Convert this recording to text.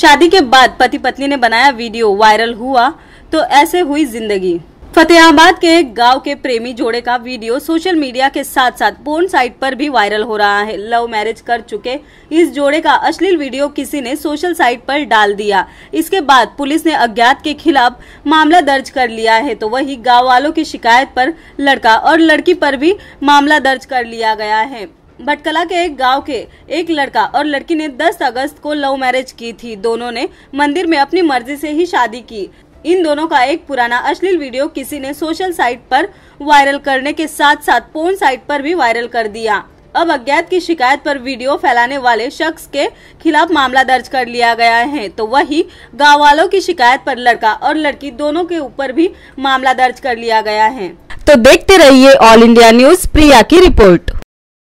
शादी के बाद पति पत्नी ने बनाया वीडियो वायरल हुआ तो ऐसे हुई जिंदगी फतेहाबाद के गांव के प्रेमी जोड़े का वीडियो सोशल मीडिया के साथ साथ पोर्न साइट पर भी वायरल हो रहा है लव मैरिज कर चुके इस जोड़े का अश्लील वीडियो किसी ने सोशल साइट पर डाल दिया इसके बाद पुलिस ने अज्ञात के खिलाफ मामला दर्ज कर लिया है तो वही गांव वालों की शिकायत पर लड़का और लड़की पर भी मामला दर्ज कर लिया गया है भटकला के एक गांव के एक लड़का और लड़की ने 10 अगस्त को लव मैरिज की थी दोनों ने मंदिर में अपनी मर्जी से ही शादी की इन दोनों का एक पुराना अश्लील वीडियो किसी ने सोशल साइट पर वायरल करने के साथ साथ पोन साइट पर भी वायरल कर दिया अब अज्ञात की शिकायत पर वीडियो फैलाने वाले शख्स के खिलाफ मामला दर्ज कर लिया गया है तो वही गाँव वालों की शिकायत पर लड़का और लड़की दोनों के ऊपर भी मामला दर्ज कर लिया गया है तो देखते रहिए ऑल इंडिया न्यूज प्रिया की रिपोर्ट